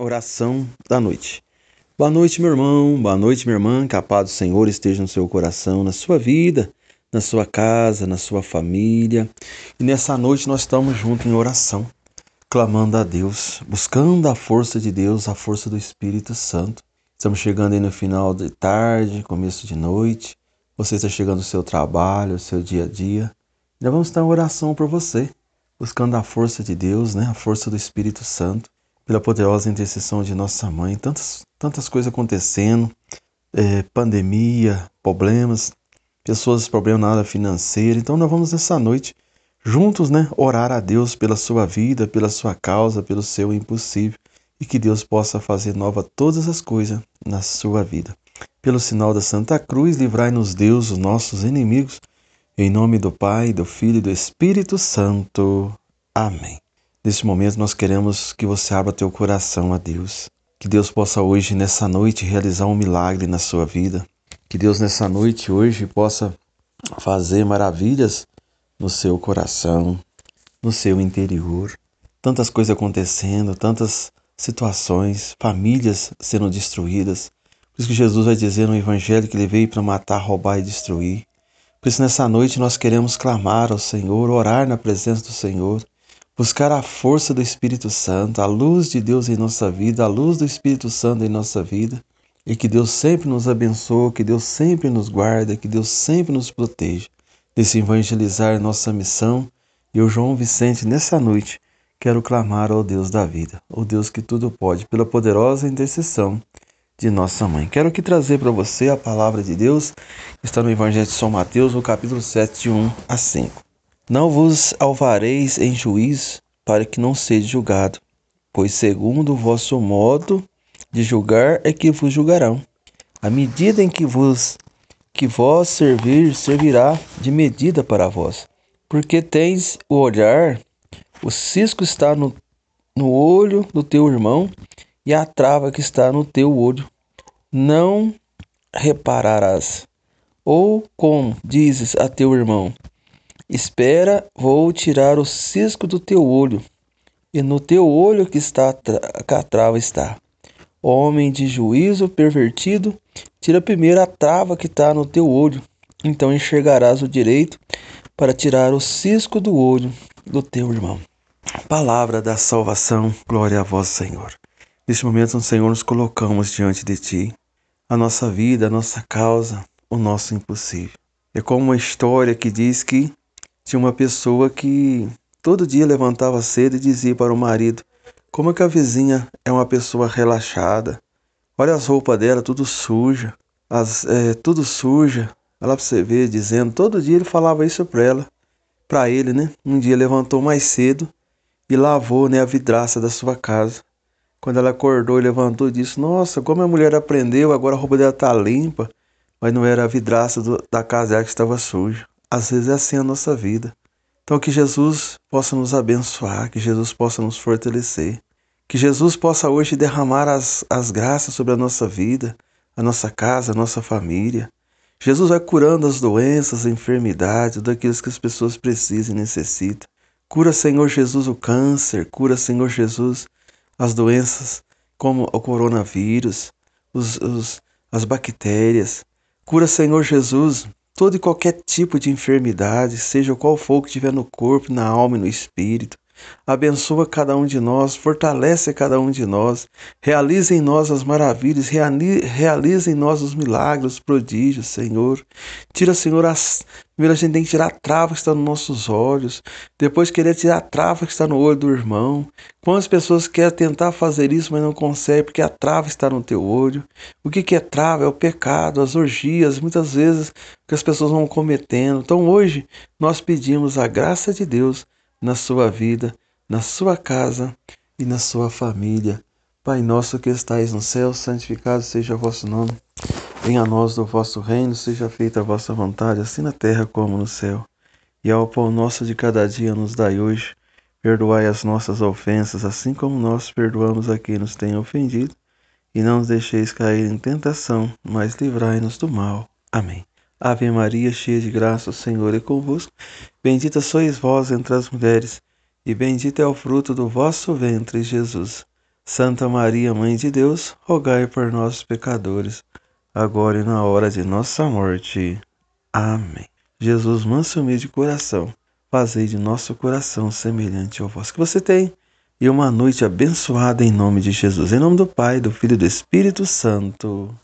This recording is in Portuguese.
Oração da noite. Boa noite, meu irmão, boa noite, minha irmã. Que a paz do Senhor esteja no seu coração, na sua vida, na sua casa, na sua família. E nessa noite nós estamos juntos em oração, clamando a Deus, buscando a força de Deus, a força do Espírito Santo. Estamos chegando aí no final de tarde, começo de noite. Você está chegando no seu trabalho, no seu dia a dia. Já vamos estar em oração por você, buscando a força de Deus, né? A força do Espírito Santo pela poderosa intercessão de Nossa Mãe. Tantas, tantas coisas acontecendo, é, pandemia, problemas, pessoas problemas na área financeira. Então nós vamos nessa noite juntos, né, orar a Deus pela sua vida, pela sua causa, pelo seu impossível e que Deus possa fazer nova todas as coisas na sua vida. Pelo sinal da Santa Cruz, livrai-nos Deus, os nossos inimigos, em nome do Pai, do Filho e do Espírito Santo. Amém. Neste momento nós queremos que você abra teu coração a Deus. Que Deus possa hoje, nessa noite, realizar um milagre na sua vida. Que Deus nessa noite, hoje, possa fazer maravilhas no seu coração, no seu interior. Tantas coisas acontecendo, tantas situações, famílias sendo destruídas. Por isso que Jesus vai dizer no Evangelho que ele veio para matar, roubar e destruir. Por isso, nessa noite, nós queremos clamar ao Senhor, orar na presença do Senhor, buscar a força do Espírito Santo, a luz de Deus em nossa vida, a luz do Espírito Santo em nossa vida, e que Deus sempre nos abençoe, que Deus sempre nos guarda, que Deus sempre nos proteja. Desse evangelizar nossa missão, eu, João Vicente, nessa noite, quero clamar ao Deus da vida, ao Deus que tudo pode, pela poderosa intercessão de nossa mãe. Quero aqui trazer para você a palavra de Deus, está no Evangelho de São Mateus, no capítulo 7, de 1 a 5. Não vos alvareis em juízo, para que não seja julgado, pois segundo o vosso modo de julgar é que vos julgarão. A medida em que vos que vós servir servirá de medida para vós, porque tens o olhar, o cisco está no, no olho do teu irmão e a trava que está no teu olho. Não repararás. Ou como dizes a teu irmão, Espera, vou tirar o cisco do teu olho, e no teu olho que está a trava está. Homem de juízo pervertido, tira primeiro a trava que está no teu olho, então enxergarás o direito para tirar o cisco do olho do teu irmão. Palavra da salvação, glória a vós, Senhor. Neste momento, Senhor, nos colocamos diante de Ti, a nossa vida, a nossa causa, o nosso impossível. É como uma história que diz que tinha uma pessoa que todo dia levantava cedo e dizia para o marido: Como é que a vizinha é uma pessoa relaxada? Olha as roupas dela, tudo suja, as, é, tudo suja. Ela para você ver, dizendo. Todo dia ele falava isso para ela, para ele, né? Um dia levantou mais cedo e lavou né, a vidraça da sua casa. Quando ela acordou e levantou, disse: Nossa, como a mulher aprendeu, agora a roupa dela está limpa. Mas não era a vidraça do, da casa dela que estava suja às vezes é assim a nossa vida. Então que Jesus possa nos abençoar, que Jesus possa nos fortalecer, que Jesus possa hoje derramar as, as graças sobre a nossa vida, a nossa casa, a nossa família. Jesus vai curando as doenças, as enfermidades, daqueles que as pessoas precisam e necessitam. Cura, Senhor Jesus, o câncer, cura, Senhor Jesus, as doenças como o coronavírus, os, os, as bactérias. Cura, Senhor Jesus, todo e qualquer tipo de enfermidade, seja qual for que tiver no corpo, na alma e no espírito. Abençoa cada um de nós, fortalece cada um de nós, realiza em nós as maravilhas, realiza em nós os milagres, os prodígios, Senhor. Tira, Senhor, as. Primeiro a gente tem que tirar a trava que está nos nossos olhos, depois querer tirar a trava que está no olho do irmão. Quantas pessoas querem tentar fazer isso, mas não conseguem, porque a trava está no teu olho. O que, que é trava? É o pecado, as orgias, muitas vezes que as pessoas vão cometendo. Então hoje nós pedimos a graça de Deus na sua vida, na sua casa e na sua família. Pai nosso que estais no céu, santificado seja o vosso nome. Venha a nós o vosso reino, seja feita a vossa vontade, assim na terra como no céu. E ao pão nosso de cada dia nos dai hoje. Perdoai as nossas ofensas, assim como nós perdoamos a quem nos tem ofendido. E não nos deixeis cair em tentação, mas livrai-nos do mal. Amém. Ave Maria, cheia de graça, o Senhor é convosco. Bendita sois vós entre as mulheres, e bendito é o fruto do vosso ventre, Jesus. Santa Maria, Mãe de Deus, rogai por nós, pecadores, agora e na hora de nossa morte. Amém. Jesus, manso de coração, fazei de nosso coração semelhante ao vosso. Que você tem e uma noite abençoada em nome de Jesus. Em nome do Pai, do Filho e do Espírito Santo.